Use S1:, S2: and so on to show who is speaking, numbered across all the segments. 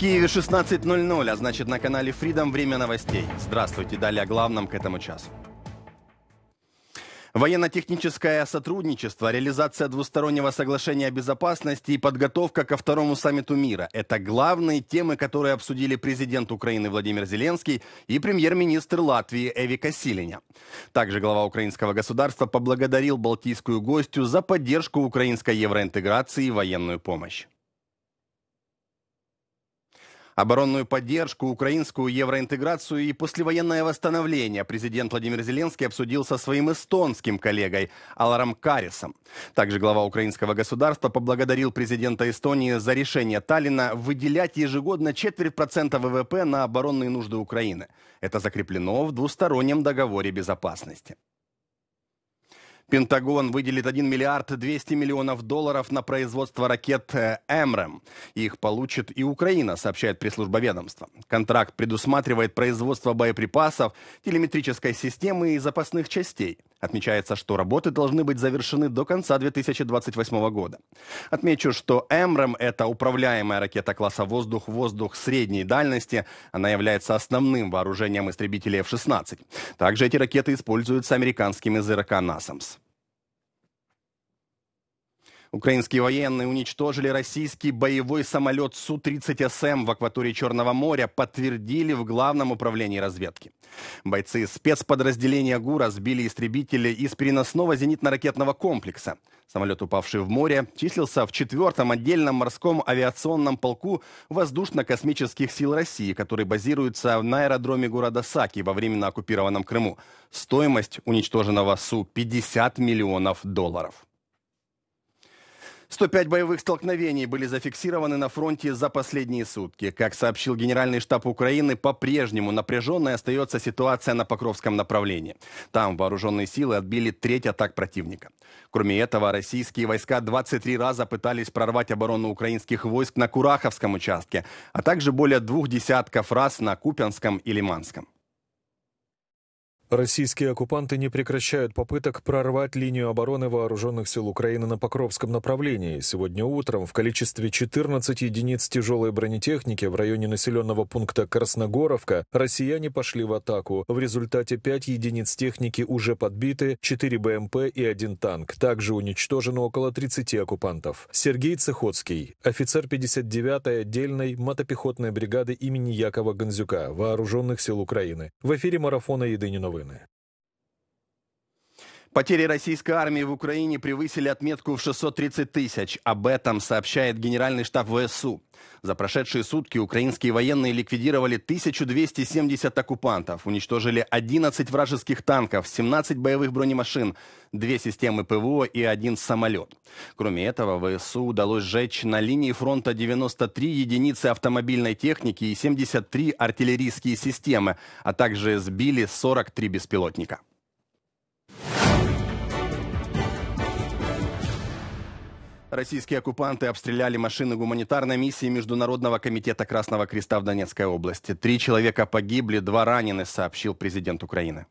S1: Киеве 16.00, а значит на канале Freedom время новостей. Здравствуйте, далее о главном к этому часу. Военно-техническое сотрудничество, реализация двустороннего соглашения о безопасности и подготовка ко второму саммиту мира – это главные темы, которые обсудили президент Украины Владимир Зеленский и премьер-министр Латвии Эвика Силиня. Также глава украинского государства поблагодарил балтийскую гостю за поддержку украинской евроинтеграции и военную помощь. Оборонную поддержку, украинскую евроинтеграцию и послевоенное восстановление президент Владимир Зеленский обсудил со своим эстонским коллегой Аларом Карисом. Также глава украинского государства поблагодарил президента Эстонии за решение Таллина выделять ежегодно четверть процента ВВП на оборонные нужды Украины. Это закреплено в двустороннем договоре безопасности. Пентагон выделит 1 миллиард 200 миллионов долларов на производство ракет э, «Эмрем». Их получит и Украина, сообщает пресс-служба ведомства. Контракт предусматривает производство боеприпасов, телеметрической системы и запасных частей – Отмечается, что работы должны быть завершены до конца 2028 года. Отмечу, что «Эмрам» — это управляемая ракета класса «Воздух-воздух» средней дальности. Она является основным вооружением истребителей F-16. Также эти ракеты используются американскими «Зерка» НАСАмс. Украинские военные уничтожили российский боевой самолет Су-30СМ в акватории Черного моря, подтвердили в Главном управлении разведки. Бойцы спецподразделения ГУРа сбили истребители из переносного зенитно-ракетного комплекса. Самолет, упавший в море, числился в четвертом отдельном морском авиационном полку Воздушно-космических сил России, который базируется на аэродроме города Саки во временно оккупированном Крыму. Стоимость уничтоженного Су-50 миллионов долларов. 105 боевых столкновений были зафиксированы на фронте за последние сутки. Как сообщил Генеральный штаб Украины, по-прежнему напряженной остается ситуация на Покровском направлении. Там вооруженные силы отбили треть атак противника. Кроме этого, российские войска 23 раза пытались прорвать оборону украинских войск на Кураховском участке, а также более двух десятков раз на Купянском и Лиманском.
S2: Российские оккупанты не прекращают попыток прорвать линию обороны вооруженных сил Украины на Покровском направлении. Сегодня утром в количестве 14 единиц тяжелой бронетехники в районе населенного пункта Красногоровка россияне пошли в атаку. В результате 5 единиц техники уже подбиты, 4 БМП и 1 танк. Также уничтожено около 30 оккупантов. Сергей Цехоцкий, офицер 59-й отдельной мотопехотной бригады имени Якова Гонзюка, вооруженных сил Украины. В эфире марафона «Еды новый» спокойная.
S1: Потери российской армии в Украине превысили отметку в 630 тысяч. Об этом сообщает Генеральный штаб ВСУ. За прошедшие сутки украинские военные ликвидировали 1270 оккупантов, уничтожили 11 вражеских танков, 17 боевых бронемашин, две системы ПВО и один самолет. Кроме этого, ВСУ удалось сжечь на линии фронта 93 единицы автомобильной техники и 73 артиллерийские системы, а также сбили 43 беспилотника. Российские оккупанты обстреляли машины гуманитарной миссии Международного комитета Красного Креста в Донецкой области. Три человека погибли, два ранены, сообщил президент Украины.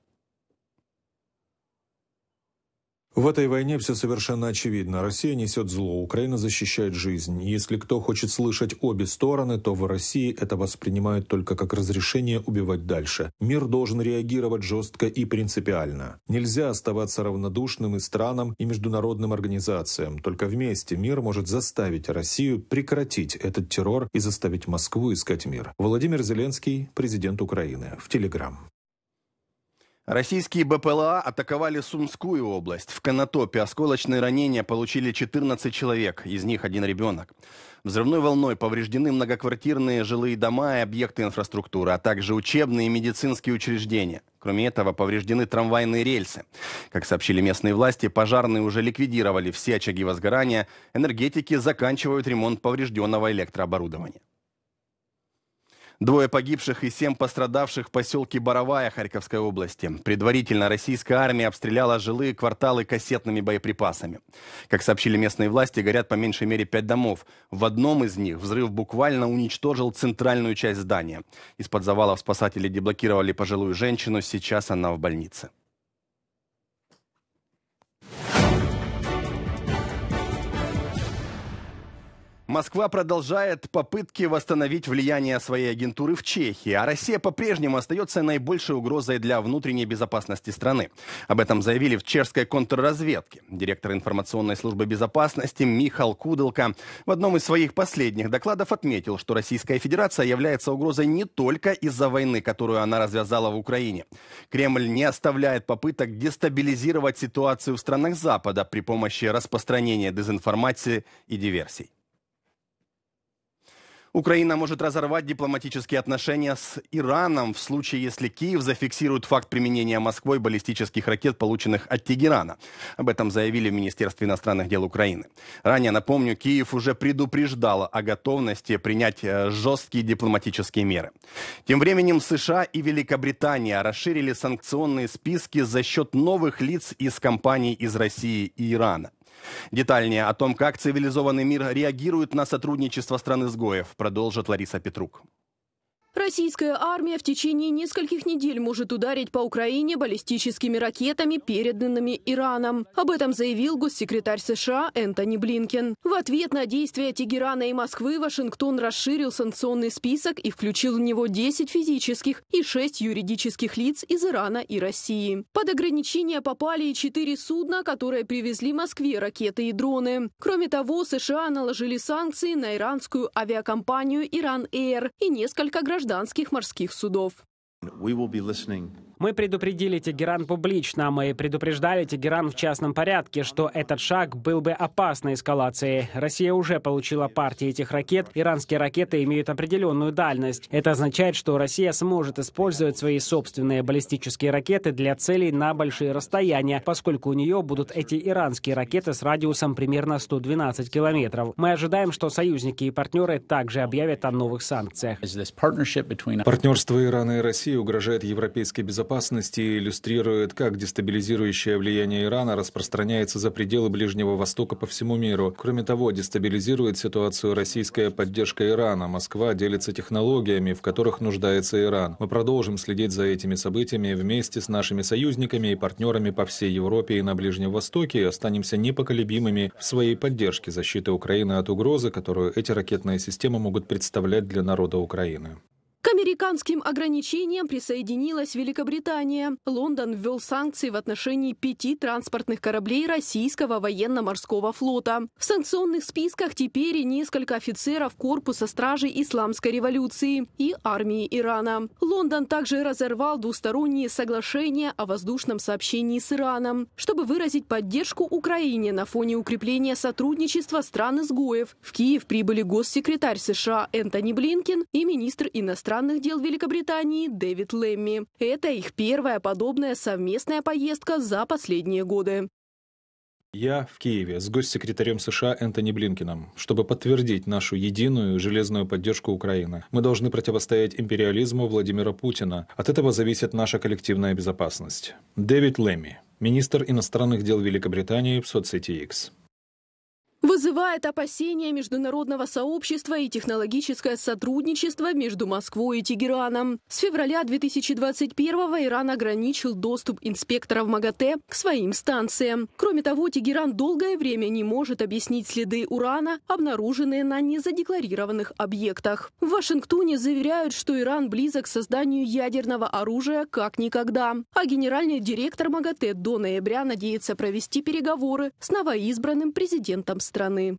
S2: В этой войне все совершенно очевидно. Россия несет зло, Украина защищает жизнь. Если кто хочет слышать обе стороны, то в России это воспринимают только как разрешение убивать дальше. Мир должен реагировать жестко и принципиально. Нельзя оставаться равнодушным и странам, и международным организациям. Только вместе мир может заставить Россию прекратить этот террор и заставить Москву искать мир. Владимир Зеленский, президент Украины. В Телеграм.
S1: Российские БПЛА атаковали Сумскую область. В Конотопе осколочные ранения получили 14 человек, из них один ребенок. Взрывной волной повреждены многоквартирные жилые дома и объекты инфраструктуры, а также учебные и медицинские учреждения. Кроме этого, повреждены трамвайные рельсы. Как сообщили местные власти, пожарные уже ликвидировали все очаги возгорания, энергетики заканчивают ремонт поврежденного электрооборудования. Двое погибших и семь пострадавших в поселке Боровая Харьковской области. Предварительно российская армия обстреляла жилые кварталы кассетными боеприпасами. Как сообщили местные власти, горят по меньшей мере пять домов. В одном из них взрыв буквально уничтожил центральную часть здания. Из-под завалов спасатели деблокировали пожилую женщину, сейчас она в больнице. Москва продолжает попытки восстановить влияние своей агентуры в Чехии, а Россия по-прежнему остается наибольшей угрозой для внутренней безопасности страны. Об этом заявили в чешской контрразведке. Директор информационной службы безопасности Михал Куделка в одном из своих последних докладов отметил, что Российская Федерация является угрозой не только из-за войны, которую она развязала в Украине. Кремль не оставляет попыток дестабилизировать ситуацию в странах Запада при помощи распространения дезинформации и диверсий. Украина может разорвать дипломатические отношения с Ираном в случае, если Киев зафиксирует факт применения Москвой баллистических ракет, полученных от Тегерана. Об этом заявили в Министерстве иностранных дел Украины. Ранее, напомню, Киев уже предупреждал о готовности принять э, жесткие дипломатические меры. Тем временем США и Великобритания расширили санкционные списки за счет новых лиц из компаний из России и Ирана. Детальнее о том, как цивилизованный мир реагирует на сотрудничество стран изгоев, продолжит Лариса Петрук.
S3: Российская армия в течение нескольких недель может ударить по Украине баллистическими ракетами, переданными Ираном. Об этом заявил госсекретарь США Энтони Блинкен. В ответ на действия Тегерана и Москвы Вашингтон расширил санкционный список и включил в него 10 физических и 6 юридических лиц из Ирана и России. Под ограничения попали и 4 судна, которые привезли Москве ракеты и дроны. Кроме того, США наложили санкции на иранскую авиакомпанию «Иран-Эйр» и несколько граждан гражданских морских судов.
S1: We will be listening
S4: мы предупредили Тегеран публично, мы предупреждали Тегеран в частном порядке, что этот шаг был бы опасной эскалацией. Россия уже получила партии этих ракет. Иранские ракеты имеют определенную дальность. Это означает, что Россия сможет использовать свои собственные баллистические ракеты для целей на большие расстояния, поскольку у нее будут эти иранские ракеты с радиусом примерно 112 километров. Мы ожидаем, что союзники и партнеры также объявят о новых санкциях.
S2: Партнерство Ирана и России угрожает европейской безопасности безопасности иллюстрирует, как дестабилизирующее влияние Ирана распространяется за пределы Ближнего Востока по всему миру. Кроме того, дестабилизирует ситуацию российская поддержка Ирана. Москва делится технологиями, в которых нуждается Иран. Мы продолжим следить за этими событиями вместе с нашими союзниками и партнерами по всей Европе и на Ближнем Востоке и останемся непоколебимыми в своей поддержке защиты Украины от угрозы, которую эти ракетные системы могут представлять для народа Украины.
S3: К американским ограничениям присоединилась Великобритания. Лондон ввел санкции в отношении пяти транспортных кораблей российского военно-морского флота. В санкционных списках теперь и несколько офицеров Корпуса стражей Исламской революции и армии Ирана. Лондон также разорвал двусторонние соглашения о воздушном сообщении с Ираном, чтобы выразить поддержку Украине на фоне укрепления сотрудничества стран-изгоев. В Киев прибыли госсекретарь США Энтони Блинкин и министр иностранных иностранных дел Великобритании Дэвид Лемми. Это их первая подобная совместная поездка за последние годы.
S2: Я в Киеве с госсекретарем США Энтони Блинкином, чтобы подтвердить нашу единую железную поддержку Украины. Мы должны противостоять империализму Владимира Путина. От этого зависит наша коллективная безопасность. Дэвид Лемми, министр иностранных дел Великобритании в соцсети X
S3: вызывает опасения международного сообщества и технологическое сотрудничество между Москвой и Тегераном. С февраля 2021-го Иран ограничил доступ инспекторов МАГАТЭ к своим станциям. Кроме того, Тегеран долгое время не может объяснить следы урана, обнаруженные на незадекларированных объектах. В Вашингтоне заверяют, что Иран близок к созданию ядерного оружия как никогда. А генеральный директор МАГАТЭ до ноября надеется провести переговоры с новоизбранным президентом страны.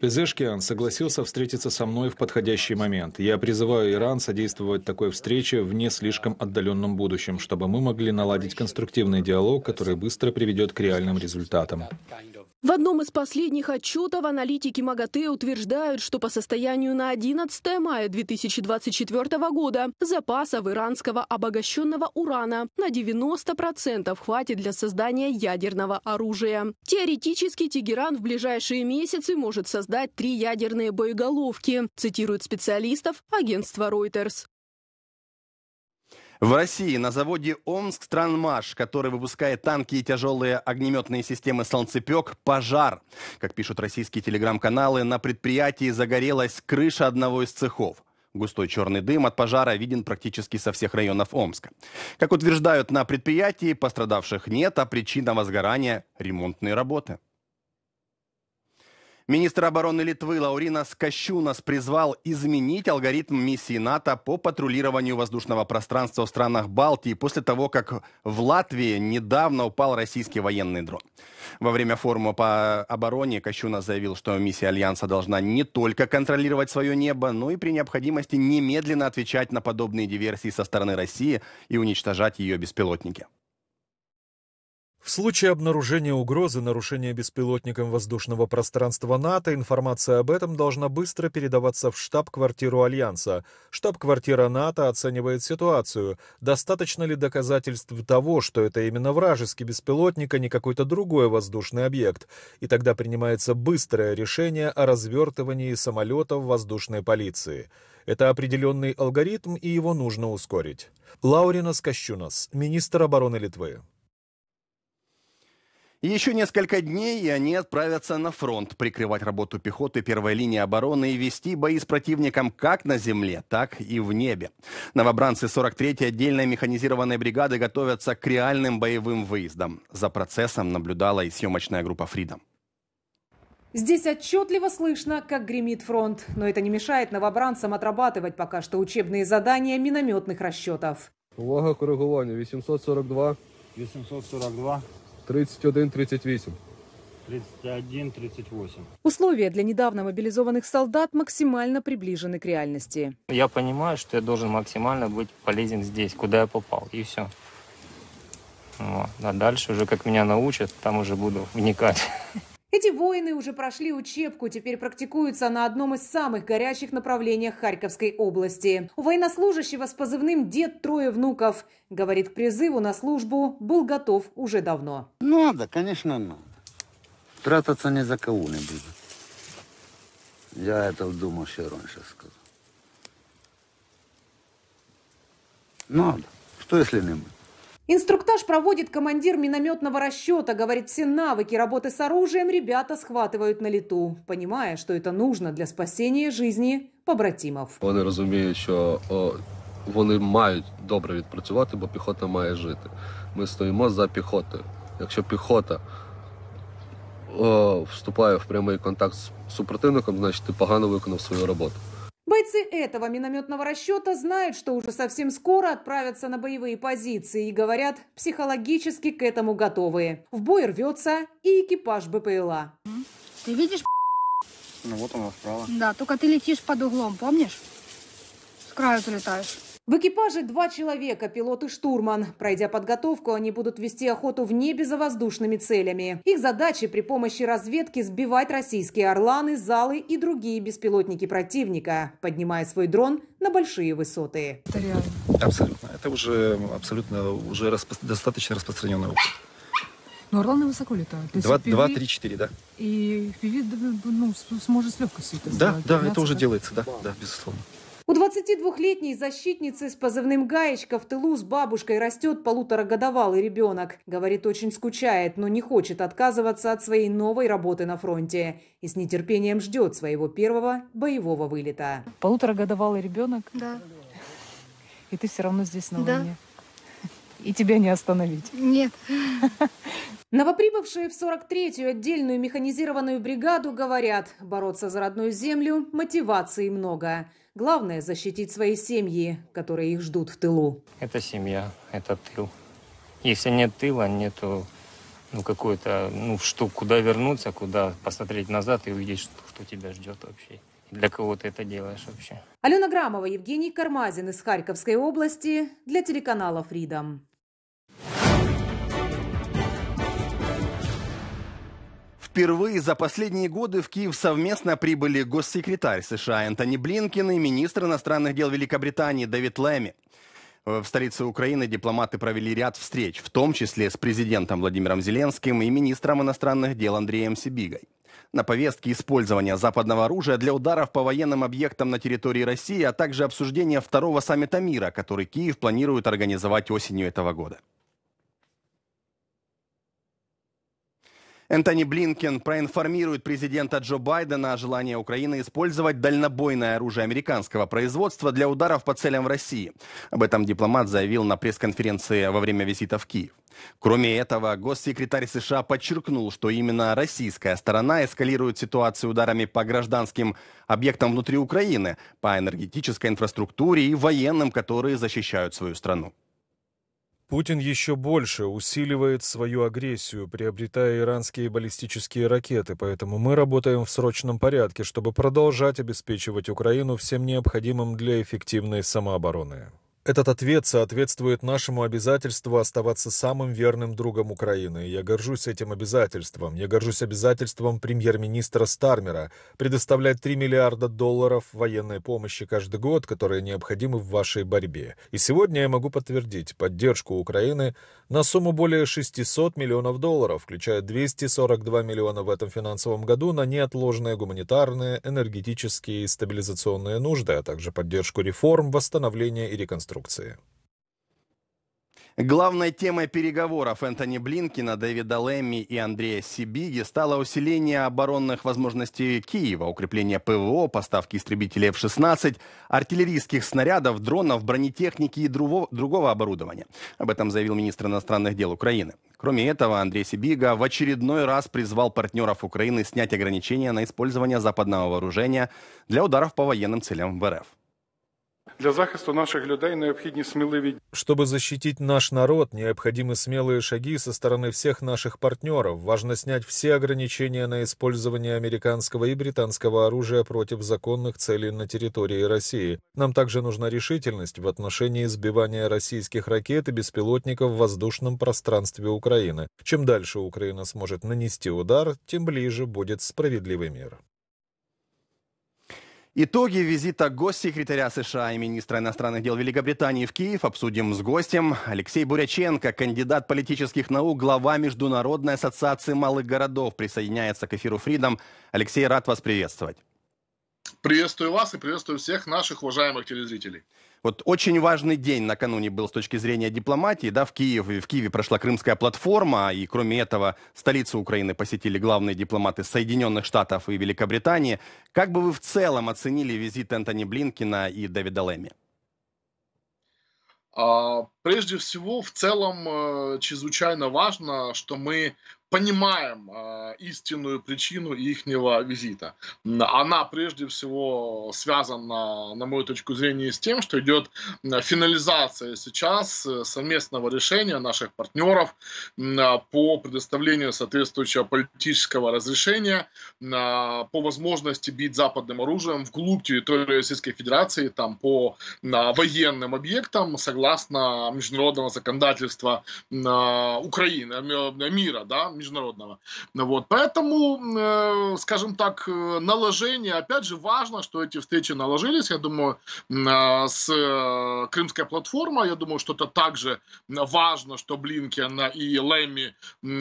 S2: Пезешкиан согласился встретиться со мной в подходящий момент. Я призываю Иран содействовать такой встрече в не слишком отдаленном будущем, чтобы мы могли наладить конструктивный диалог, который быстро приведет к реальным результатам.
S3: В одном из последних отчетов аналитики МАГАТЭ утверждают, что по состоянию на 11 мая 2024 года запасов иранского обогащенного урана на 90% хватит для создания ядерного оружия. Теоретически Тегеран в ближайшее ближайшие месяцы может создать три ядерные боеголовки, цитирует специалистов агентства Reuters.
S1: В России на заводе Омск транмаш который выпускает танки и тяжелые огнеметные системы «Солнцепек», пожар. Как пишут российские телеграм-каналы, на предприятии загорелась крыша одного из цехов. Густой черный дым от пожара виден практически со всех районов Омска. Как утверждают на предприятии, пострадавших нет, а причина возгорания – ремонтные работы. Министр обороны Литвы Лауринас Кощунас призвал изменить алгоритм миссии НАТО по патрулированию воздушного пространства в странах Балтии после того, как в Латвии недавно упал российский военный дрон. Во время форума по обороне Кощунас заявил, что миссия Альянса должна не только контролировать свое небо, но и при необходимости немедленно отвечать на подобные диверсии со стороны России и уничтожать ее беспилотники.
S2: В случае обнаружения угрозы нарушения беспилотником воздушного пространства НАТО, информация об этом должна быстро передаваться в штаб-квартиру Альянса. Штаб-квартира НАТО оценивает ситуацию, достаточно ли доказательств того, что это именно вражеский беспилотник, а не какой-то другой воздушный объект, и тогда принимается быстрое решение о развертывании самолетов воздушной полиции. Это определенный алгоритм, и его нужно
S1: ускорить. Лаурина Скощунас, министр обороны Литвы еще несколько дней, и они отправятся на фронт, прикрывать работу пехоты первой линии обороны и вести бои с противником как на земле, так и в небе. Новобранцы 43-й отдельной механизированной бригады готовятся к реальным боевым выездам. За процессом наблюдала и съемочная группа «Фридом».
S4: Здесь отчетливо слышно, как гремит фронт, но это не мешает новобранцам отрабатывать пока что учебные задания минометных
S2: расчетов. Увага коригування 842. 842. 31-38. 31-38.
S4: Условия для недавно мобилизованных солдат максимально приближены к реальности.
S2: Я понимаю, что я должен максимально быть полезен здесь, куда я попал, и все. Вот. А дальше уже как меня научат, там уже буду вникать.
S4: Эти воины уже прошли учебку, теперь практикуются на одном из самых горячих направлениях Харьковской области. У военнослужащего с позывным «Дед трое внуков», говорит, к призыву на службу был готов уже давно.
S3: Надо, конечно, надо. Трататься ни за кого не буду.
S2: Я это думал еще раньше сказал.
S5: Надо. Что если не мы?
S4: Инструктаж проводит командир минометного расчета, говорит, все навыки работы с оружием ребята схватывают на лету, понимая, что это нужно для спасения жизни побратимов.
S2: Они розуміють, что они вони мають добре відпрацювати, бо пехота має жить. Мы стоим за піхотою. Если пехота о, вступає в прямой контакт с супротивником, значит, ты погано выполнил свою работу.
S4: Бойцы этого минометного расчета знают, что уже совсем скоро отправятся на боевые позиции и говорят, психологически к этому готовые. В бой рвется и экипаж БПЛА. Ты видишь? Ну вот он справа. Да, только ты летишь под углом, помнишь? С краю ты в экипаже два человека, пилот и штурман. Пройдя подготовку, они будут вести охоту в небе за воздушными целями. Их задача при помощи разведки сбивать российские «Орланы», «Залы» и другие беспилотники противника, поднимая свой дрон на большие высоты. Это реально?
S2: Абсолютно. Это уже абсолютно уже распро достаточно распространенный опыт.
S4: Но «Орланы» высоко летают. Два, два, три, четыре, да. И PV ну, сможет с легкостью это сделать. Да, да, это уже
S2: делается, да, да, безусловно.
S4: У 22-летней защитницы с позывным «Гаечка» в тылу с бабушкой растет полуторагодовалый ребенок. Говорит, очень скучает, но не хочет отказываться от своей новой работы на фронте. И с нетерпением ждет своего первого боевого вылета. Полуторагодовалый ребенок? Да. И ты все равно здесь на да. войне? И тебя не остановить? Нет. Новоприбывшие в 43-ю отдельную механизированную бригаду говорят, бороться за родную землю мотивации много. Главное – защитить свои семьи, которые их ждут в
S2: тылу. Это семья, это тыл. Если нет тыла, нету ну, какую-то, ну, что, куда вернуться, куда посмотреть назад и увидеть, что, что тебя ждет вообще. Для кого ты это делаешь вообще?
S4: Алена Грамова, Евгений Кармазин из Харьковской области для телеканала Freedom.
S1: Впервые за последние годы в Киев совместно прибыли госсекретарь США Энтони Блинкин и министр иностранных дел Великобритании Дэвид Лэми. Э, в столице Украины дипломаты провели ряд встреч, в том числе с президентом Владимиром Зеленским и министром иностранных дел Андреем Сибигой. На повестке использования западного оружия для ударов по военным объектам на территории России, а также обсуждение второго саммита мира, который Киев планирует организовать осенью этого года. Энтони Блинкен проинформирует президента Джо Байдена о желании Украины использовать дальнобойное оружие американского производства для ударов по целям в России. Об этом дипломат заявил на пресс-конференции во время визита в Киев. Кроме этого, госсекретарь США подчеркнул, что именно российская сторона эскалирует ситуацию ударами по гражданским объектам внутри Украины, по энергетической инфраструктуре и военным, которые защищают свою страну.
S2: Путин еще больше усиливает свою агрессию, приобретая иранские баллистические ракеты, поэтому мы работаем в срочном порядке, чтобы продолжать обеспечивать Украину всем необходимым для эффективной самообороны. Этот ответ соответствует нашему обязательству оставаться самым верным другом Украины. Я горжусь этим обязательством. Я горжусь обязательством премьер-министра Стармера предоставлять 3 миллиарда долларов военной помощи каждый год, которые необходимы в вашей борьбе. И сегодня я могу подтвердить поддержку Украины на сумму более 600 миллионов долларов, включая 242 миллиона в этом финансовом году на неотложные гуманитарные, энергетические и стабилизационные нужды, а также поддержку реформ, восстановления и реконструкции реконструкции.
S1: Главной темой переговоров Энтони Блинкина, Дэвида Лэмми и Андрея Сибиги стало усиление оборонных возможностей Киева, укрепление ПВО, поставки истребителей F-16, артиллерийских снарядов, дронов, бронетехники и другого, другого оборудования. Об этом заявил министр иностранных дел Украины. Кроме этого, Андрей Сибига в очередной раз призвал партнеров Украины снять ограничения на использование западного вооружения для ударов по военным целям в РФ.
S5: Для захисту наших людей необхідні сміливі
S2: Чтобы защитить наш народ, необходимы смелые шаги со стороны всех наших партнеров. Важно снять все ограничения на использование американского и британского оружия против законных целей на территории России. Нам также нужна решительность в отношении сбивания российских ракет и беспилотников в воздушном пространстве Украины. Чем дальше Украина
S1: сможет нанести удар, тем ближе будет справедливый мир. Итоги визита госсекретаря США и министра иностранных дел Великобритании в Киев обсудим с гостем. Алексей Буряченко, кандидат политических наук, глава Международной ассоциации малых городов, присоединяется к эфиру Freedom. Алексей, рад вас приветствовать.
S5: Приветствую вас и приветствую всех наших уважаемых телезрителей.
S1: Вот очень важный день накануне был с точки зрения дипломатии. Да, в, Киев, в Киеве прошла Крымская платформа, и кроме этого столицу Украины посетили главные дипломаты Соединенных Штатов и Великобритании. Как бы вы в целом оценили визит Энтони Блинкина и Дэвида Лэми?
S5: А, прежде всего, в целом, э, чрезвычайно важно, что мы понимаем э, истинную причину ихнего визита. Она прежде всего связана, на мою точку зрения, с тем, что идет финализация сейчас э, совместного решения наших партнеров по предоставлению соответствующего политического разрешения а, по возможности бить западным оружием вглубь территории Российской Федерации там, по а, военным объектам согласно международного законодательства а, Украины, э, мира, да, международного. Вот. Поэтому, э, скажем так, э, наложение, опять же, важно, что эти встречи наложились, я думаю, а, с э, Крымская платформа, я думаю, что это также важно, что Блинкен и Лэмми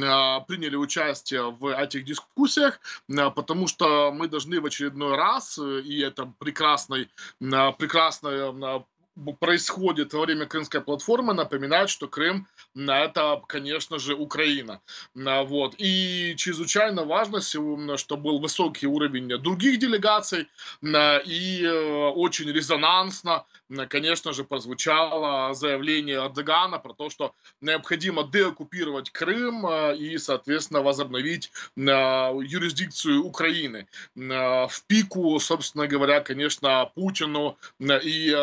S5: а, приняли участие в этих дискуссиях, а, потому что мы должны в очередной раз, и это прекрасный, прекрасная происходит во время Крымской платформы, напоминает, что Крым – это, конечно же, Украина. А, вот. И чрезвычайно важно, что был высокий уровень других делегаций а, и э, очень резонансно конечно же, прозвучало заявление Эрдогана про то, что необходимо деоккупировать Крым э, и, соответственно, возобновить э, юрисдикцию Украины. Э, в пику, собственно говоря, конечно, Путину и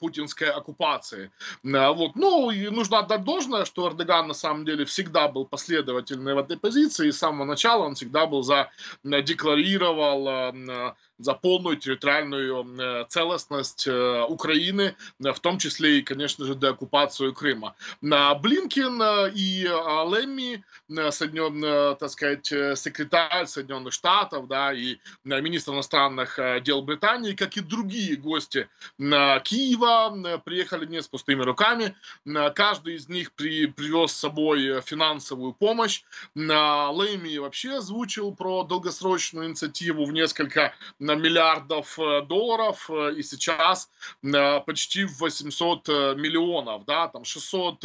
S5: путинской оккупации. Вот. Ну, и нужно отдать должное, что Эрдоган на самом деле всегда был последовательный в этой позиции, и с самого начала он всегда был за, декларировал за полную территориальную э, целостность э, Украины, в том числе и, конечно же, деоккупацию Крыма. Блинкин э, и Лемми, Соединенный, так сказать, секретарь Соединенных Штатов да, и министр иностранных дел Британии, как и другие гости Киева, приехали не с пустыми руками. Каждый из них при, привез с собой финансовую помощь. Лемми вообще озвучил про долгосрочную инициативу в несколько миллиардов э, долларов, э, и сейчас э, почти 800 миллионов, да, там 600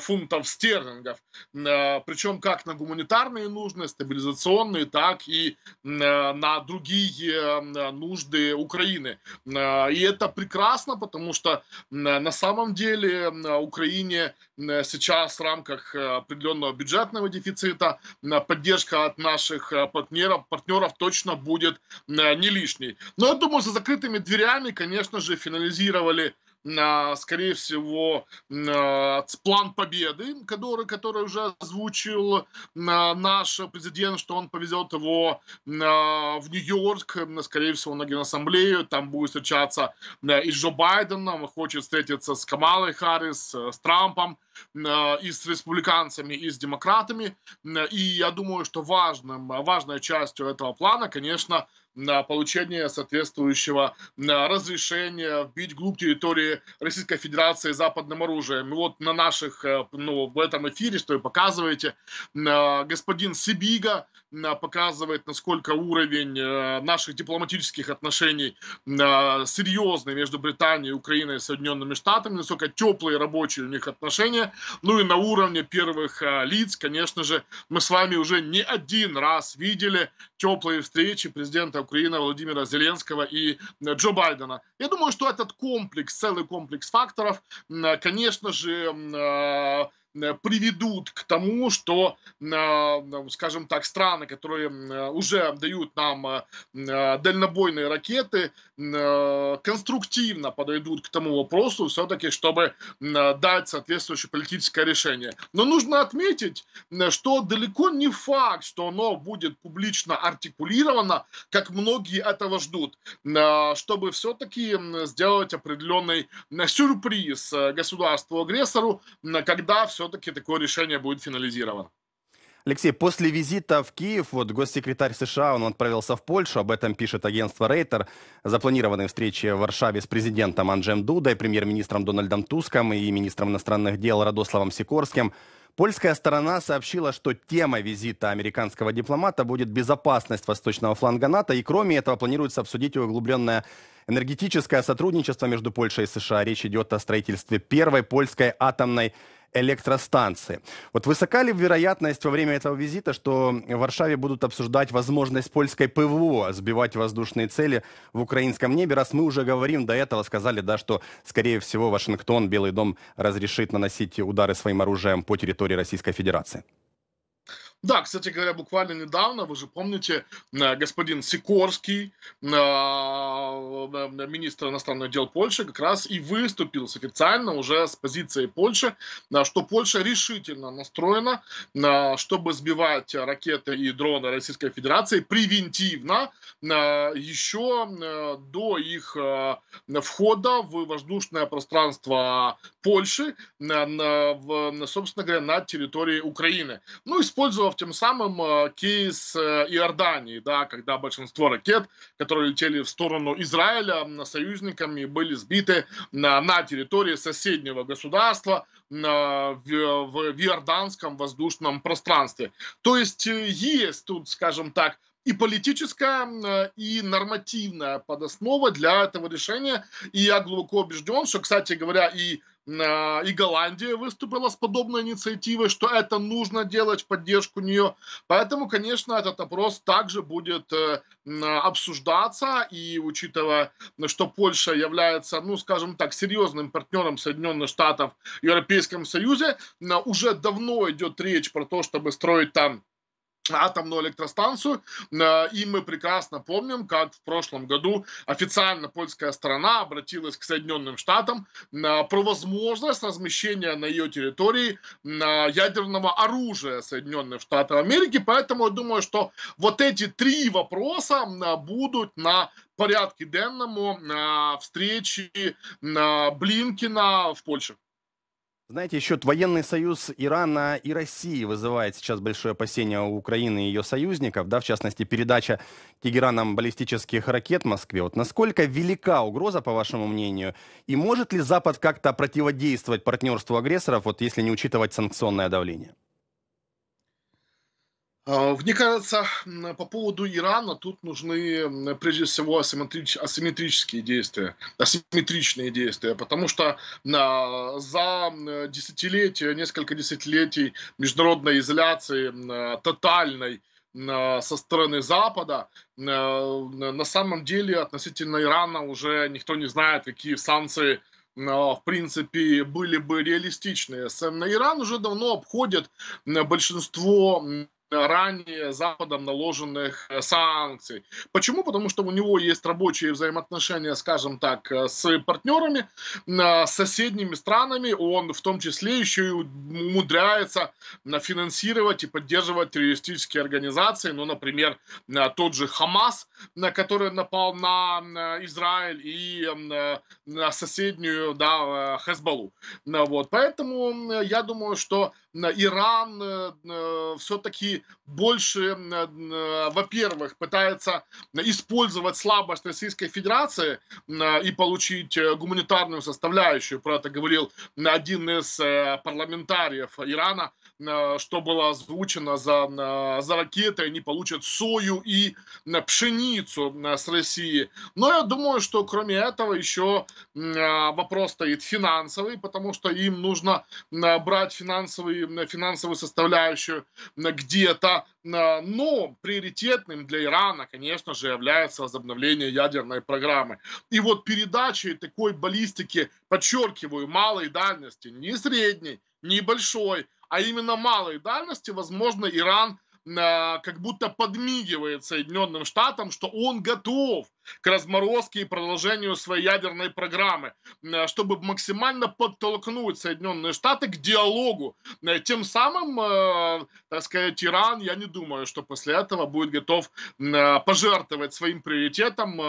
S5: фунтов стерлингов. Причем как на гуманитарные нужды, стабилизационные, так и на другие нужды Украины. И это прекрасно, потому что на самом деле Украине Э, сейчас в рамках э, определенного бюджетного дефицита э, поддержка от наших партнеров, партнеров точно будет не лишней. Но я думаю, за закрытыми дверями, конечно же, финализировали а, скорее всего, а, план победы, который, который уже озвучил а, наш президент, что он повезет его в Нью-Йорк, скорее всего, на Генассамблею, там будет встречаться и с Джо Байденом, хочет встретиться с Камалой Харрис, э, с Трампом, и с республиканцами, и с демократами. И я думаю, что важным, важной частью этого плана, конечно, на получение соответствующего разрешения бить глубь территории Российской Федерации западным оружием. И вот на наших, э, ну, в этом эфире, что вы показываете, господин Сибига показывает, насколько уровень э, наших дипломатических отношений серьезный между Британией, Украиной и Соединенными Штатами, насколько теплые рабочие у них отношения. Ну и на уровне первых э, лиц, конечно же, мы с вами уже не один раз видели теплые встречи президента Украина Владимира Зеленского и э, Джо Байдена. Я думаю, что этот комплекс, целый комплекс факторов, конечно же, э, Э, приведут к тому, что, э, э, скажем так, страны, которые уже дают нам дальнобойные ракеты, конструктивно подойдут к тому вопросу, все-таки, чтобы дать соответствующее политическое решение. Но нужно отметить, что далеко не факт, что оно будет публично артикулировано, как многие этого ждут, чтобы все-таки сделать определенный сюрприз государству-агрессору, когда все все-таки такое решение будет финализировано.
S1: Алексей, после визита в Киев, вот госсекретарь США, он отправился в Польшу, об этом пишет агентство Рейтер. Запланированные встречи в Варшаве с президентом Анджем Дудой, премьер-министром Дональдом Туском и министром иностранных дел Радославом Сикорским. Польская сторона сообщила, что тема визита американского дипломата будет безопасность восточного фланга НАТО, и кроме этого планируется обсудить углубленное энергетическое сотрудничество между Польшей и США. Речь идет о строительстве первой польской атомной электростанции. Вот высока ли вероятность во время этого визита, что в Варшаве будут обсуждать возможность польской ПВО сбивать воздушные цели в украинском небе, раз мы уже говорим до этого, сказали, да, что, скорее всего, Вашингтон, Белый дом разрешит наносить удары своим оружием по территории Российской Федерации?
S5: Да, кстати говоря, буквально недавно, вы же помните, э, господин Сикорский, э, э, министр иностранных дел Польши, как раз и выступил официально уже с позицией Польши, что Польша решительно настроена, чтобы сбивать ракеты и дроны Российской Федерации превентивно еще до их входа в воздушное пространство Польши, на, на, в, собственно говоря, на территории Украины. Ну, использовав тем самым э, кейс э, Иордании, да, когда большинство ракет, которые летели в сторону Израиля союзниками, были сбиты на, на территории соседнего государства, э, в, в, в иорданском воздушном пространстве. То есть есть тут, скажем так, и политическая, и нормативная подоснова для этого решения. И я глубоко убежден, что, кстати говоря, и Э, и Голландия выступила с подобной инициативой, что это нужно делать в поддержку нее. Поэтому, конечно, этот опрос также будет э, обсуждаться, и учитывая, что Польша является, ну, скажем так, серьезным партнером Соединенных Штатов в Европейском Союзе, э, уже давно идет речь про то, чтобы строить там атомную электростанцию. Э, и мы прекрасно помним, как в прошлом году официально польская сторона обратилась к Соединенным Штатам э, про возможность размещения на ее территории э, ядерного оружия Соединенных Штатов Америки. Поэтому я думаю, что вот эти три вопроса будут на порядке денному встречи Блинкина в Польше.
S1: Знаете, еще военный союз Ирана и России вызывает сейчас большое опасение у Украины и ее союзников, да, в частности, передача Тегераном баллистических ракет Москве. Вот насколько велика угроза, по вашему мнению, и может ли Запад как-то противодействовать партнерству агрессоров, вот если не учитывать санкционное давление?
S5: А, мне кажется, по поводу Ирана тут нужны, прежде всего, асимметрические действия, асимметричные действия, потому что а, за десятилетия, несколько десятилетий международной изоляции, а, тотальной, со стороны Запада, на самом деле относительно Ирана уже никто не знает, какие санкции в принципе, были бы реалистичные. На Иран уже давно обходит большинство ранее Западом наложенных э, санкций. Почему? Потому что у него есть рабочие взаимоотношения, скажем так, э, с партнерами, а, с соседними странами. Он в том числе еще и умудряется финансировать и поддерживать террористические организации. Ну, например, э, тот же Хамас, который напал на Израиль и на соседнюю да, Хезбалу. Ну вот. Поэтому я думаю, что Иран э, э, все-таки больше, э, во-первых, пытается использовать слабость Российской Федерации и получить гуманитарную составляющую, про это говорил один из парламентариев Ирана, Э, что было озвучено за, э, за ракеты, они получат сою и э, пшеницу с России. Но я думаю, что кроме этого еще вопрос стоит финансовый, потому что им нужно брать финансовый, финансовую составляющую где-то. Но приоритетным для Ирана, конечно же, является возобновление ядерной программы. И вот передачи такой баллистики, подчеркиваю, малой дальности, не средней, небольшой, а именно малой дальности, возможно, Иран э, как будто подмигивает Соединенным Штатам, что он готов к разморозке и продолжению своей ядерной программы, э, чтобы максимально подтолкнуть Соединенные Штаты к диалогу. Э, тем самым, э, так сказать, Иран, я не думаю, что после этого будет готов пожертвовать своим приоритетом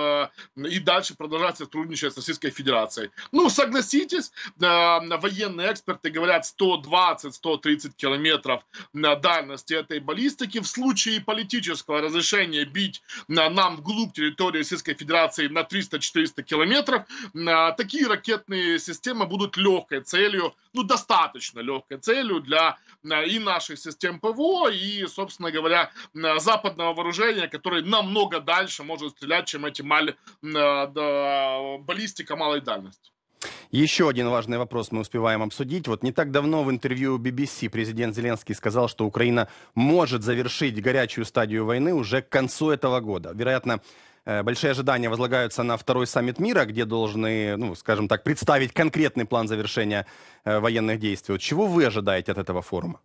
S5: и дальше продолжать сотрудничать с Российской Федерацией. Ну, согласитесь, военные эксперты говорят 120-130 километров на дальности этой баллистики. В случае политического разрешения бить нам вглубь территории Российской Российской Федерации на 300-400 километров, а, такие ракетные системы будут легкой целью, ну, достаточно легкой целью для а, и наших систем ПВО, и, собственно говоря, западного вооружения, которое намного дальше может стрелять, чем эти маль... А, баллистика малой дальности.
S1: Еще один важный вопрос мы успеваем обсудить. Вот не так давно в интервью BBC президент Зеленский сказал, что Украина может завершить горячую стадию войны уже к концу этого года. Вероятно, Э, большие ожидания возлагаются на второй саммит мира, где должны, ну, скажем так, представить конкретный план завершения э, военных действий. Вот чего вы ожидаете от этого форума?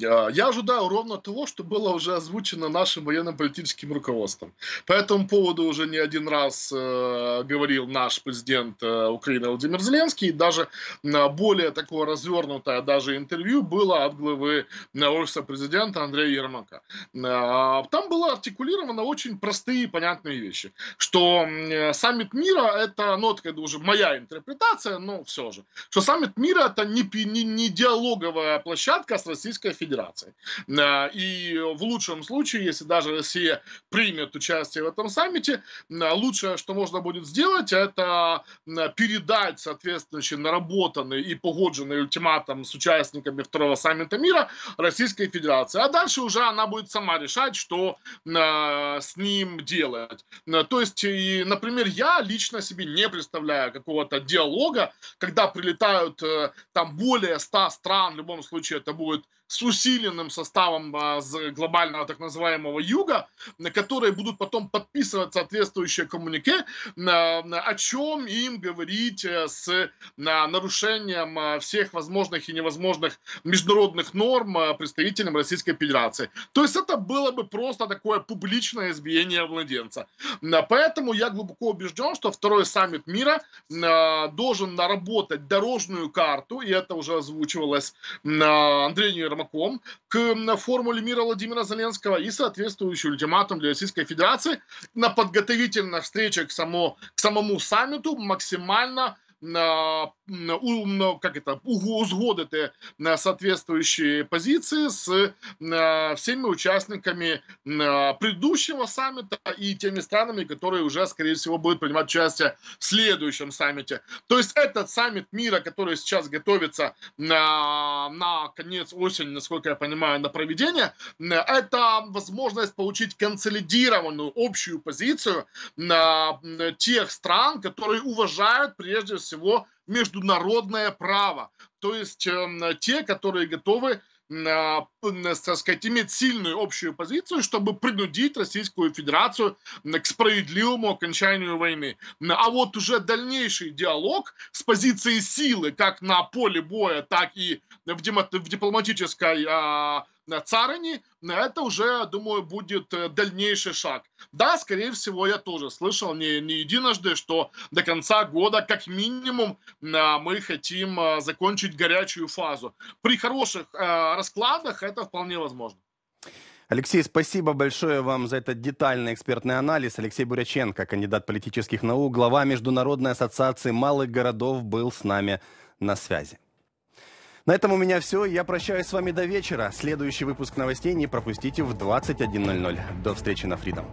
S5: А, я ожидаю ровно того, что было уже озвучено нашим военно-политическим руководством. По этому поводу уже не один раз э, говорил наш президент э, Украины Владимир Зеленский. И даже э, более такое развернутое даже интервью было от главы э, офиса президента Андрея Ермака. Э, там было артикулировано очень простые и понятные вещи. Что э, саммит мира это, ну, это уже моя интерпретация, но все же, что саммит мира это не, не, не диалоговая площадка с Российской Федерацией Федерации. Э, и в лучшем случае, если даже Россия примет участие в этом саммите, э, лучшее, что можно будет сделать, это э, передать соответствующие наработанные и погодженные ультиматум с участниками второго саммита мира Российской Федерации. А дальше уже она будет сама решать, что с ним делать. То есть, и, например, я лично себе не представляю какого-то диалога, когда прилетают там более 100 стран, в любом случае это будет с усиленным составом а, с глобального так называемого юга, которые будут потом подписывать соответствующие коммунике, о чем им говорить э, с нарушением а, всех возможных и невозможных международных норм а, представителям Российской Федерации. То есть это было бы просто такое публичное избиение младенца. Поэтому я глубоко убежден, что второй саммит мира должен наработать дорожную карту, и это уже озвучивалось Андреем Ермоловым, Рамаком к формуле мира Владимира Зеленского и соответствующий ультиматум для Российской Федерации на подготовительных встречах к, само, к самому саммиту максимально как это, угу, узгодити соответствующие позиции с всеми участниками предыдущего саммита и теми странами, которые уже, скорее всего, будут принимать участие в следующем саммите. То есть этот саммит мира, который сейчас готовится на, на конец осени, насколько я понимаю, на проведение, это возможность получить консолидированную общую позицию на тех стран, которые уважают прежде всего всего международное право. То есть эм, те, которые готовы а, так сказать, иметь сильную общую позицию, чтобы принудить Российскую Федерацию к справедливому окончанию войны. А вот уже дальнейший диалог с позиции силы, как на поле боя, так и в дипломатической а, царине, это уже, думаю, будет э, дальнейший шаг. Да, скорее всего, я тоже слышал не, не единожды, что до конца года, как минимум, э, мы хотим э, закончить горячую фазу. При хороших раскладах это вполне возможно.
S1: Алексей, спасибо большое вам за этот детальный экспертный анализ. Алексей Буряченко, кандидат политических наук, глава Международной ассоциации малых городов, был с нами на связи. На этом у меня все. Я прощаюсь с вами до вечера. Следующий выпуск новостей не пропустите в 21.00. До встречи на Фридом.